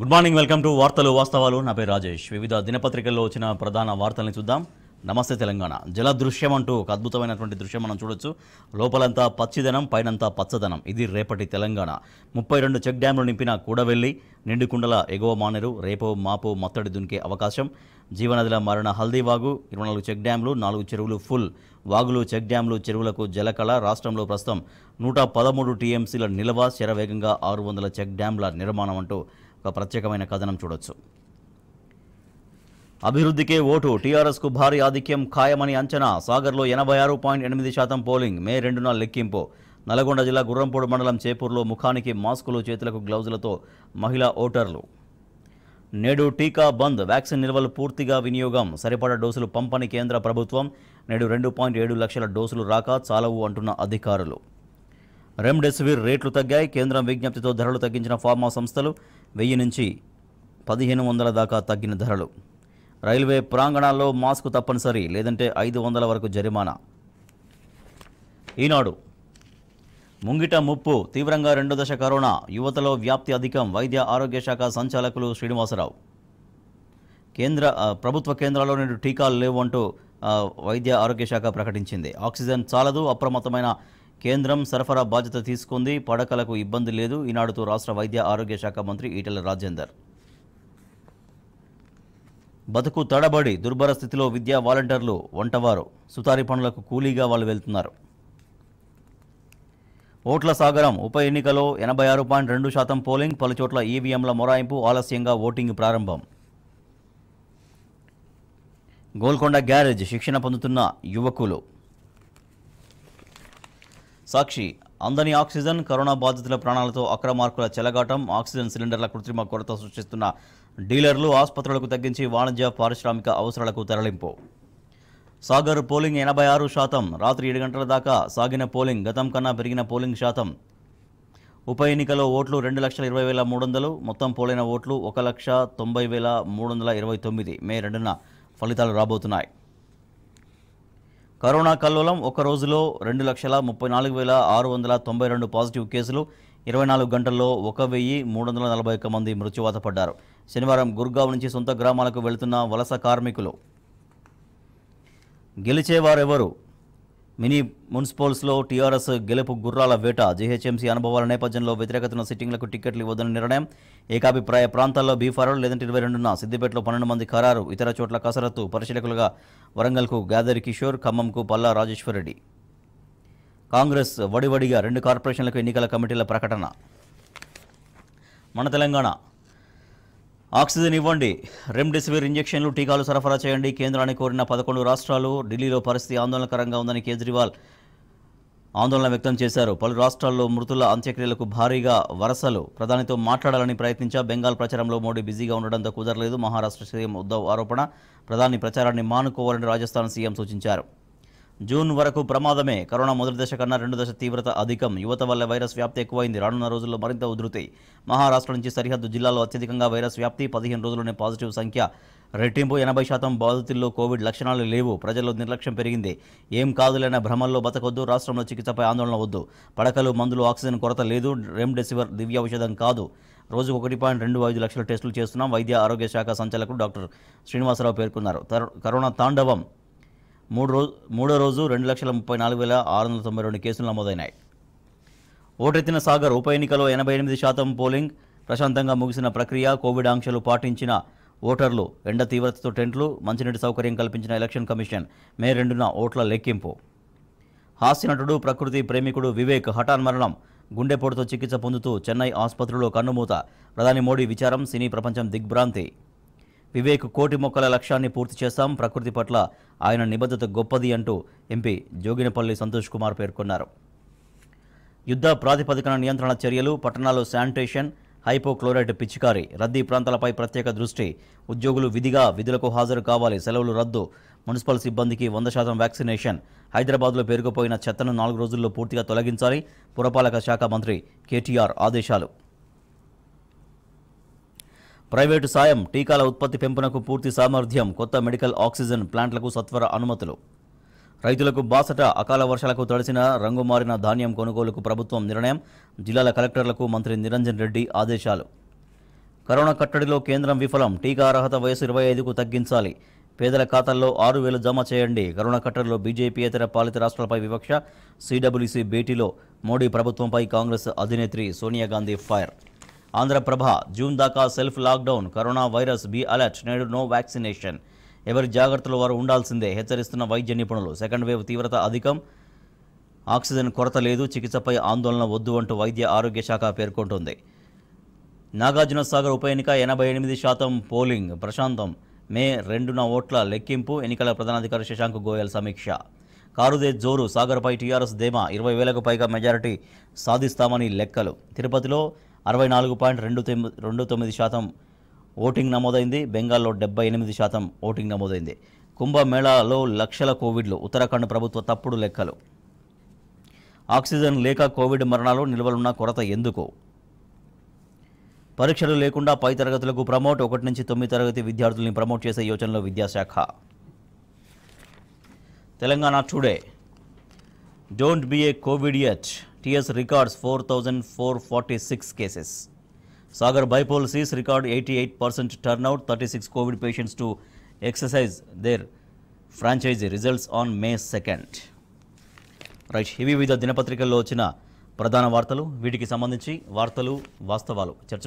good morning welcome to వార్తలు వాస్తవాలు నా పేరు రాజేష్ వివిధ దినపత్రికల్లో వచ్చిన ప్రధాన వార్తల్ని చూద్దాం నమస్తే తెలంగాణ జల దృశ్యం అంటూ ఒక అద్భుతమైనటువంటి దృశ్యం మనం చూడొచ్చు లోపలంతా పచ్చిదనం పైనంతా పచ్చదనం ఇది రేపటి తెలంగాణ ముప్పై రెండు చెక్ డ్యాంలు నింపిన కూడవెల్లి నిండుకుండల ఎగువ మానేరు రేపో మాపో మొత్తడి దునికే అవకాశం జీవనదిల మారిన హల్దీవాగు ఇరవై నాలుగు చెక్ డ్యాంలు నాలుగు చెరువులు ఫుల్ వాగులు చెక్ డ్యాంలు చెరువులకు జలకళ రాష్ట్రంలో ప్రస్తుతం నూట పదమూడు టీఎంసీల నిల్వ శరవేగంగా ఆరు వందల చెక్ డ్యాంల నిర్మాణం అంటూ ఒక ప్రత్యేకమైన కథనం చూడొచ్చు అభివృద్ధికే ఓటు టీఆర్ఎస్కు భారీ ఆధిక్యం ఖాయమని అంచనా సాగర్లో ఎనభై ఆరు పాయింట్ ఎనిమిది శాతం పోలింగ్ మే రెండున లెక్కింపు నల్గొండ జిల్లా గుర్రంపూడి మండలం చేపూర్లో ముఖానికి మాస్కులు చేతులకు గ్లౌజులతో మహిళా ఓటర్లు నేడు టీకా బంద్ వ్యాక్సిన్ నిల్వలు పూర్తిగా వినియోగం సరిపడ డోసులు పంపని కేంద్ర ప్రభుత్వం నేడు రెండు పాయింట్ ఏడు లక్షల డోసులు రాక చాలవు అంటున్న అధికారులు రెమ్డెసివిర్ రేట్లు తగ్గాయి కేంద్రం విజ్ఞప్తితో ధరలు తగ్గించిన ఫార్మా సంస్థలు వెయ్యి నుంచి పదిహేను వందల దాకా తగ్గిన ధరలు రైల్వే ప్రాంగణాల్లో మాస్క్ తప్పనిసరి లేదంటే ఐదు వందల వరకు జరిమానా ఈనాడు ముంగిట ముప్పు తీవ్రంగా రెండు దశ కరోనా యువతలో వ్యాప్తి అధికం వైద్య ఆరోగ్య శాఖ సంచాలకులు శ్రీనివాసరావు కేంద్ర ప్రభుత్వ కేంద్రాల్లో నేడు టీకాలు లేవు అంటూ వైద్య ఆరోగ్య శాఖ ప్రకటించింది ఆక్సిజన్ చాలదు అప్రమత్తమైన కేంద్రం సరఫరా బాధ్యత తీసుకుంది పడకలకు ఇబ్బంది లేదు ఈనాడుతో రాష్ట్ర వైద్య ఆరోగ్య శాఖ మంత్రి ఈటెల రాజేందర్ బతుకు తడబడి దుర్భర స్థితిలో విద్యా వాలంటీర్లు వంటవారు సుతారి పనులకు కూలీగా వాళ్ళు వెళ్తున్నారు ఓట్ల సాగరం ఉప ఎన్నికలో ఎనభై ఆరు పాయింట్ రెండు శాతం పోలింగ్ పలుచోట్ల ఈవీఎంల మొరాయింపు ఆలస్యంగా ఓటింగ్ ప్రారంభం గోల్కొండ గ్యారేజ్ శిక్షణ పొందుతున్న యువకులు సాక్షి అందని ఆక్సిజన్ కరోనా బాధితుల ప్రాణాలతో అక్రమార్కుల చెలగాటం ఆక్సిజన్ సిలిండర్ల కృత్రిమ కొరత సృష్టిస్తున్న డీలర్లు ఆసుపత్రులకు తగ్గించి వాణిజ్య పారిశ్రామిక అవసరాలకు తరలింపు సాగర్ పోలింగ్ ఎనభై ఆరు శాతం రాత్రి ఏడు గంటల దాకా సాగిన పోలింగ్ గతం కన్నా పెరిగిన పోలింగ్ శాతం ఉప ఎన్నికలో ఓట్లు రెండు లక్షల ఇరవై వేల మూడు వందలు మొత్తం పోలైన ఓట్లు ఒక లక్ష తొంభై వేల మూడు వందల ఇరవై తొమ్మిది మే రెండున ఫలితాలు రాబోతున్నాయి కరోనా కల్లోలం ఒక రోజులో రెండు లక్షల ముప్పై నాలుగు వేల ఆరు వందల తొంభై రెండు పాజిటివ్ కేసులు ఇరవై నాలుగు గంటల్లో ఒక వెయ్యి మూడు వందల నలభై ఒక్క మంది మృత్యువాత పడ్డారు శనివారం గుర్గావ్ నుంచి సొంత గ్రామాలకు వెళుతున్న వలస కార్మికులు గెలిచేవారెవరు మినీ మున్సిపల్స్లో టీఆర్ఎస్ గెలుపు గుర్రాల వేట జీహెచ్ఎంసీ అనుభవాల నేపథ్యంలో వ్యతిరేకతను సిట్టింగ్లకు టిక్కెట్లు ఇవ్వదని నిర్ణయం ఏకాభిప్రాయ ప్రాంతాల్లో బీఫారాలు లేదంటే ఇరవై రెండున్న సిద్దిపేటలో పన్నెండు మంది ఖరారు ఇతర చోట్ల కసరత్తు పరిశీలకులుగా వరంగల్కు గ్యాదరి కిషోర్ ఖమ్మంకు పల్లా రాజేశ్వరరెడ్డి కాంగ్రెస్ వడివడిగా రెండు కార్పొరేషన్లకు ఎన్నికల కమిటీల ప్రకటన మన తెలంగాణ ఆక్సిజన్ ఇవ్వండి రెమ్డెసివిర్ ఇంజెక్షన్లు టీకాలు సరఫరా చేయండి కేంద్రాన్ని కోరిన పదకొండు రాష్ట్రాలు ఢిల్లీలో పరిస్థితి ఆందోళనకరంగా ఉందని కేజ్రీవాల్ ఆందోళన వ్యక్తం చేశారు పలు రాష్ట్రాల్లో మృతుల అంత్యక్రియలకు భారీగా వరసలు ప్రధానితో మాట్లాడాలని ప్రయత్నించా బెంగాల్ ప్రచారంలో మోడీ బిజీగా ఉండడంతో కుదరలేదు మహారాష్ట్ర సీఎం ఉద్దవ్ ఆరోపణ ప్రధాని ప్రచారాన్ని మానుకోవాలని రాజస్థాన్ సీఎం సూచించారు జూన్ వరకు ప్రమాదమే కరోనా మొదటి దశ కన్నా రెండు దశ తీవ్రత అధికం యువత వల్ల వైరస్ వ్యాప్తి ఎక్కువైంది రానున్న రోజుల్లో మరింత ఉధృతి మహారాష్ట్ర నుంచి సరిహద్దు జిల్లాలో అత్యధికంగా వైరస్ వ్యాప్తి పదిహేను రోజుల్లోనే పాజిటివ్ సంఖ్య రెట్టింపు ఎనభై శాతం బాధితుల్లో కోవిడ్ లక్షణాలు లేవు ప్రజల్లో నిర్లక్ష్యం పెరిగింది ఏం కాదులైన భ్రమల్లో బతకొద్దు రాష్ట్రంలో చికిత్సపై ఆందోళన వద్దు పడకలు మందులు ఆక్సిజన్ కొరత లేదు రెమ్డెసివిర్ దివ్య ఔషధం కాదు రోజు ఒకటి పాయింట్ రెండు ఐదు లక్షల టెస్టులు చేస్తున్నాం వైద్య ఆరోగ్య శాఖ సంచాలకుడు డాక్టర్ శ్రీనివాసరావు పేర్కొన్నారు కరోనా తాండవం మూడు రోజు మూడో రోజు రెండు లక్షల ముప్పై నాలుగు వేల ఆరు వందల తొంభై రెండు కేసులు నమోదైనాయి ఓటెత్తిన సాగర్ ఉప ఎన్నికలో ఎనభై ఎనిమిది శాతం పోలింగ్ ప్రశాంతంగా ముగిసిన ప్రక్రియ కోవిడ్ ఆంక్షలు పాటించిన ఓటర్లు ఎండ తీవ్రతతో టెంట్లు మంచినీటి సౌకర్యం కల్పించిన ఎలక్షన్ కమిషన్ మే రెండున ఓట్ల లెక్కింపు హాస్యనటుడు ప్రకృతి ప్రేమికుడు వివేక్ హఠాన్ మరణం గుండెపోటుతో చికిత్స పొందుతూ చెన్నై ఆసుపత్రిలో కన్నుమూత ప్రధాని మోడీ విచారం సినీ ప్రపంచం దిగ్భ్రాంతి వివేక్ కోటి మొక్కల లక్ష్యాన్ని పూర్తి చేశాం ప్రకృతి పట్ల ఆయన నిబద్ధత గొప్పది అంటూ ఎంపీ జోగినపల్లి సంతోష్ కుమార్ పేర్కొన్నారు యుద్ధ ప్రాతిపదికన నియంత్రణ చర్యలు పట్టణాల్లో శానిటేషన్ హైపోక్లోరైడ్ పిచికారి రద్దీ ప్రాంతాలపై ప్రత్యేక దృష్టి ఉద్యోగులు విధిగా విధులకు హాజరు కావాలి సెలవులు రద్దు మున్సిపల్ సిబ్బందికి వంద శాతం వ్యాక్సినేషన్ హైదరాబాద్లో పేరుకుపోయిన చెత్తను నాలుగు రోజుల్లో పూర్తిగా తొలగించాలి పురపాలక శాఖ మంత్రి కేటీఆర్ ఆదేశాలు ప్రైవేటు సాయం టీకాల ఉత్పత్తి పెంపునకు పూర్తి సామర్థ్యం కొత్త మెడికల్ ఆక్సిజన్ ప్లాంట్లకు సత్వర అనుమతులు రైతులకు బాసట అకాల వర్షాలకు తడిసిన రంగుమారిన ధాన్యం కొనుగోలుకు ప్రభుత్వం నిర్ణయం జిల్లాల కలెక్టర్లకు మంత్రి నిరంజన్ రెడ్డి ఆదేశాలు కరోనా కట్టడిలో కేంద్రం విఫలం టీకా అర్హత వయసు ఇరవై ఐదుకు తగ్గించాలి పేదల ఖాతాల్లో ఆరు వేలు జమ చేయండి కరోనా కట్టడిలో బీజేపీయేతర పాలిత రాష్ట్రాలపై వివక్ష సీడబ్ల్యూసీ భేటీలో మోడీ ప్రభుత్వంపై కాంగ్రెస్ అధినేత్రి సోనియా గాంధీ ఫైర్ ఆంధ్రప్రభ జూన్ దాకా self lockdown corona virus be alert నేడు నో వ్యాక్సినేషన్ ఎవరి జాగ్రత్తలు వారు ఉండాల్సిందే హెచ్చరిస్తున్న వైద్య నిపుణులు సెకండ్ వేవ్ తీవ్రత అధికం ఆక్సిజన్ కొరత లేదు చికిత్సపై ఆందోళన వద్దు అంటూ వైద్య ఆరోగ్య శాఖ పేర్కొంటుంది నాగార్జున సాగర్ ఉప ఎన్నిక ఎనభై ఎనిమిది శాతం పోలింగ్ ప్రశాంతం మే రెండున ఓట్ల లెక్కింపు ఎన్నికల ప్రధానాధికారి శశాంక్ గోయల్ సమీక్ష కారుదే జోరు సాగర్పై టీఆర్ఎస్ ధీమా ఇరవై వేలకు పైగా మెజారిటీ సాధిస్తామని లెక్కలు తిరుపతిలో అరవై నాలుగు పాయింట్ రెండు తొమ్మిది రెండు తొమ్మిది శాతం ఓటింగ్ నమోదైంది బెంగాల్లో డెబ్బై ఎనిమిది శాతం ఓటింగ్ నమోదైంది కుంభమేళాలో లక్షల కోవిడ్లు ఉత్తరాఖండ్ ప్రభుత్వ తప్పుడు లెక్కలు ఆక్సిజన్ లేక కోవిడ్ మరణాలు నిల్వలున్న కొరత ఎందుకు పరీక్షలు లేకుండా పై తరగతులకు ప్రమోట్ ఒకటి నుంచి తొమ్మిది తరగతి విద్యార్థుల్ని ప్రమోట్ చేసే యోచనలో విద్యాశాఖ Telangana today don't be a యచ్ TS records four thousand four forty six cases Sagar bypoll sees record eighty eight percent turnout thirty six covid patients to exercise their franchise results on May second right ఇవి వివిధ దినపత్రికల్లో వచ్చిన ప్రధాన వార్తలు వీటికి సంబంధించి వార్తలు వాస్తవాలు చర్చలు